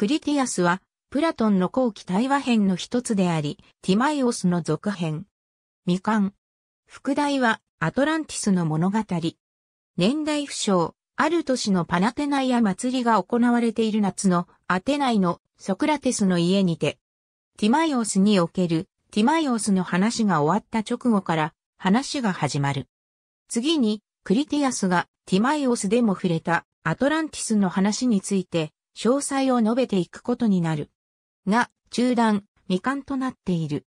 クリティアスは、プラトンの後期対話編の一つであり、ティマイオスの続編。未完。副題は、アトランティスの物語。年代不詳、ある都市のパナテナイア祭りが行われている夏のアテナイのソクラテスの家にて、ティマイオスにおけるティマイオスの話が終わった直後から話が始まる。次にクリティアスがティマイオスでも触れたアトランティスの話について詳細を述べていくことになる。が、中断、未完となっている。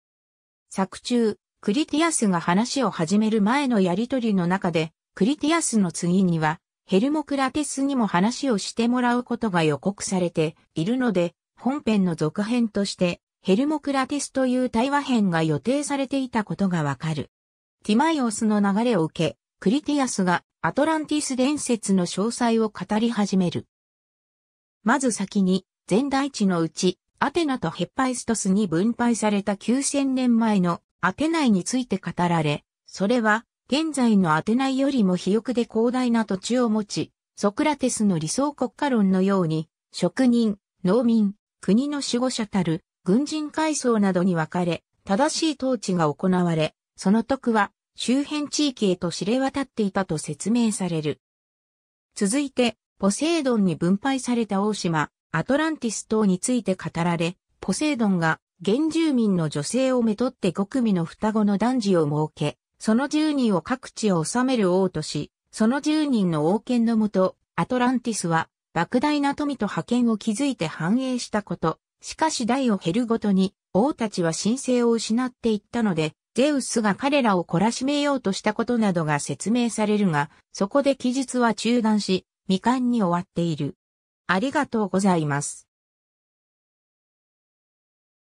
作中、クリティアスが話を始める前のやりとりの中で、クリティアスの次には、ヘルモクラテスにも話をしてもらうことが予告されているので、本編の続編として、ヘルモクラテスという対話編が予定されていたことがわかる。ティマイオスの流れを受け、クリティアスがアトランティス伝説の詳細を語り始める。まず先に、前大地のうち、アテナとヘッパイストスに分配された9000年前のアテナイについて語られ、それは、現在のアテナイよりも肥沃で広大な土地を持ち、ソクラテスの理想国家論のように、職人、農民、国の守護者たる、軍人階層などに分かれ、正しい統治が行われ、その徳は周辺地域へと知れ渡っていたと説明される。続いて、ポセイドンに分配された大島、アトランティス島について語られ、ポセイドンが原住民の女性をめとって5組の双子の男児を設け、その10人を各地を治める王とし、その10人の王権のもと、アトランティスは、莫大な富と覇権を築いて繁栄したこと。しかし代を減るごとに、王たちは神聖を失っていったので、ゼウスが彼らを懲らしめようとしたことなどが説明されるが、そこで記述は中断し、未完に終わっている。ありがとうございます。